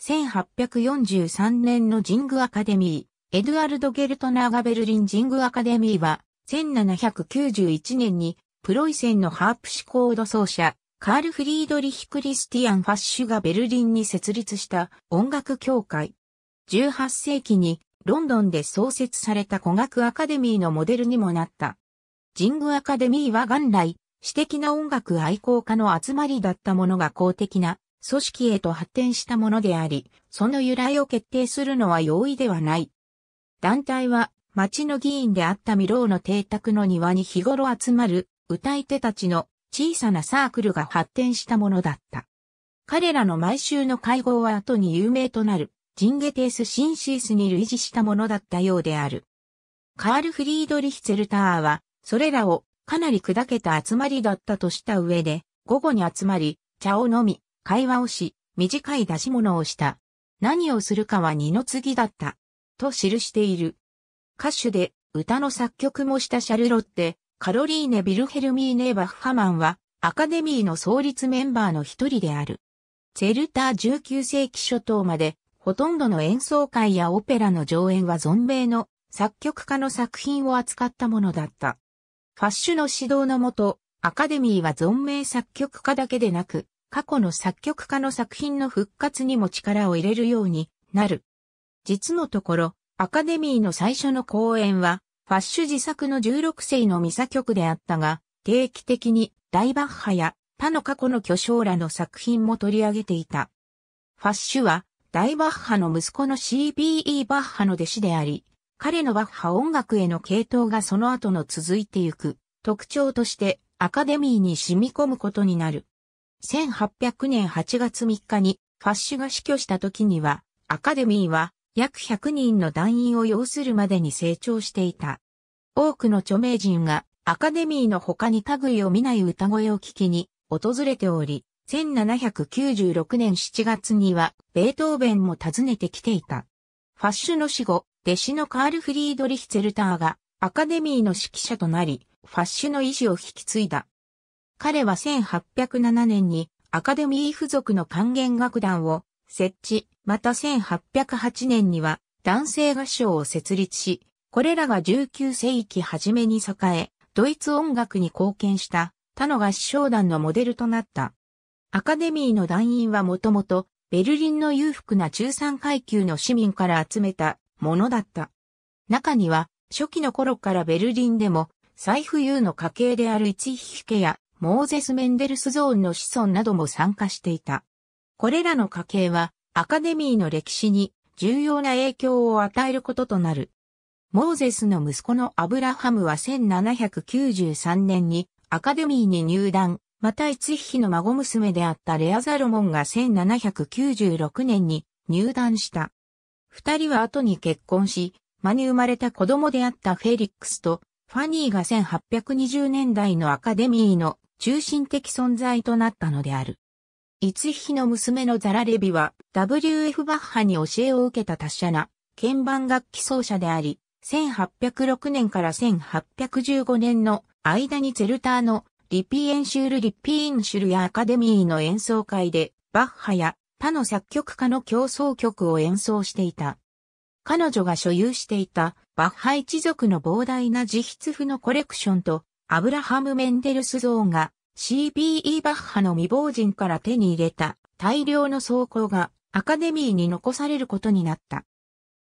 1843年のジングアカデミー、エドアルド・ゲルトナーがベルリンジングアカデミーは、1791年に、プロイセンのハープシコード奏者、カール・フリードリヒ・クリスティアン・ファッシュがベルリンに設立した音楽協会。18世紀に、ロンドンで創設された古学アカデミーのモデルにもなった。ジングアカデミーは元来、私的な音楽愛好家の集まりだったものが公的な組織へと発展したものであり、その由来を決定するのは容易ではない。団体は、町の議員であったミローの邸宅の庭に日頃集まる歌い手たちの小さなサークルが発展したものだった。彼らの毎週の会合は後に有名となるジンゲテース・シンシースに類似したものだったようである。カール・フリードリヒ・ツェルターは、それらをかなり砕けた集まりだったとした上で、午後に集まり、茶を飲み、会話をし、短い出し物をした。何をするかは二の次だった。と記している。歌手で歌の作曲もしたシャルロッテ、カロリーネ・ビルヘルミーネ・バッハマンはアカデミーの創立メンバーの一人である。ツェルター19世紀初頭までほとんどの演奏会やオペラの上演は存命の作曲家の作品を扱ったものだった。ファッシュの指導のもと、アカデミーは存命作曲家だけでなく、過去の作曲家の作品の復活にも力を入れるようになる。実のところ、アカデミーの最初の公演は、ファッシュ自作の16世のミサ曲であったが、定期的に大バッハや他の過去の巨匠らの作品も取り上げていた。ファッシュは、大バッハの息子の CBE バッハの弟子であり、彼のバッハ音楽への系統がその後の続いてゆく特徴としてアカデミーに染み込むことになる。1800年8月3日にファッシュが死去した時には、アカデミーは約100人の団員を要するまでに成長していた。多くの著名人がアカデミーの他に類を見ない歌声を聞きに訪れており、1796年7月にはベートーベンも訪ねてきていた。ファッシュの死後、弟子のカール・フリードリヒ・ツェルターがアカデミーの指揮者となり、ファッシュの意志を引き継いだ。彼は1807年にアカデミー付属の管弦楽団を設置、また1808年には男性合唱を設立し、これらが19世紀初めに栄え、ドイツ音楽に貢献した他の合唱団のモデルとなった。アカデミーの団員はもともとベルリンの裕福な中産階級の市民から集めたものだった。中には初期の頃からベルリンでも最富裕の家系である一匹家やモーゼス・メンデルスゾーンの子孫なども参加していた。これらの家系はアカデミーの歴史に重要な影響を与えることとなる。モーゼスの息子のアブラハムは1793年にアカデミーに入団、また一匹の孫娘であったレアザロモンが1796年に入団した。二人は後に結婚し、間に生まれた子供であったフェリックスとファニーが1820年代のアカデミーの中心的存在となったのである。逸ひの娘のザラレビは WF バッハに教えを受けた達者な鍵盤楽器奏者であり、1806年から1815年の間にゼルターのリピエンシュール・リピーンシュルやアカデミーの演奏会でバッハや他の作曲家の競争曲を演奏していた。彼女が所有していたバッハ一族の膨大な自筆譜のコレクションとアブラハム・メンデルス像が CBE バッハの未亡人から手に入れた大量の装甲がアカデミーに残されることになった。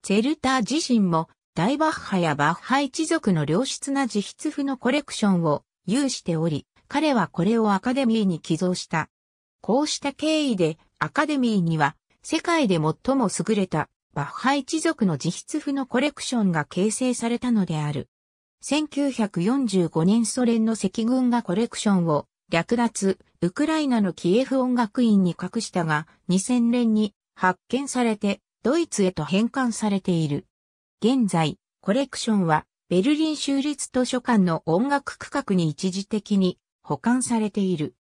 ゼルター自身も大バッハやバッハ一族の良質な自筆譜のコレクションを有しており、彼はこれをアカデミーに寄贈した。こうした経緯でアカデミーには世界で最も優れたバッハ一族の自筆譜のコレクションが形成されたのである。1945年ソ連の赤軍がコレクションを略奪、ウクライナのキエフ音楽院に隠したが、2000年に発見されて、ドイツへと返還されている。現在、コレクションは、ベルリン州立図書館の音楽区画に一時的に保管されている。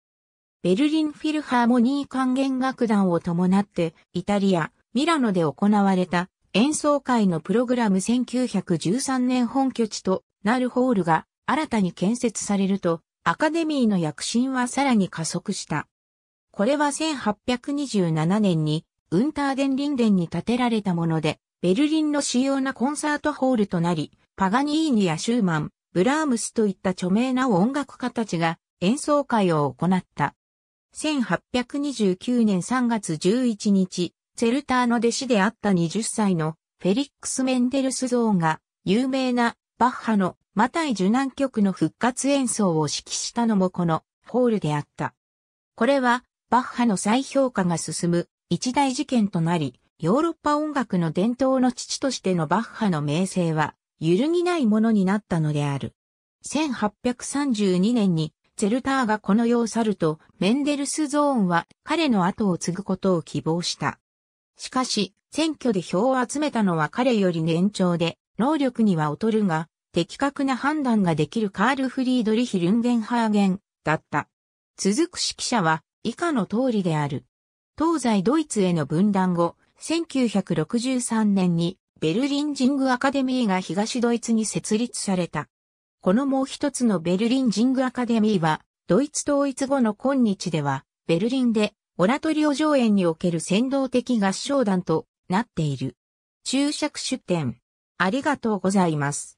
ベルリンフィルハーモニー管弦楽団を伴って、イタリア、ミラノで行われた演奏会のプログラム1913年本拠地となるホールが新たに建設されると、アカデミーの躍進はさらに加速した。これは1827年にウンターデンリンデンに建てられたもので、ベルリンの主要なコンサートホールとなり、パガニーニやシューマン、ブラームスといった著名な音楽家たちが演奏会を行った。1829年3月11日、チェルターの弟子であった20歳のフェリックス・メンデルス像が有名なバッハのマタイ受難曲の復活演奏を指揮したのもこのホールであった。これはバッハの再評価が進む一大事件となり、ヨーロッパ音楽の伝統の父としてのバッハの名声は揺るぎないものになったのである。1832年にゼェルターがこの世を去ると、メンデルスゾーンは彼の後を継ぐことを希望した。しかし、選挙で票を集めたのは彼より年長で、能力には劣るが、的確な判断ができるカール・フリードリヒ・ルンゲンハーゲンだった。続く指揮者は以下の通りである。東西ドイツへの分断後、1963年にベルリンジングアカデミーが東ドイツに設立された。このもう一つのベルリンジングアカデミーは、ドイツ統一後の今日では、ベルリンでオラトリオ上演における先導的合唱団となっている。注釈出展。ありがとうございます。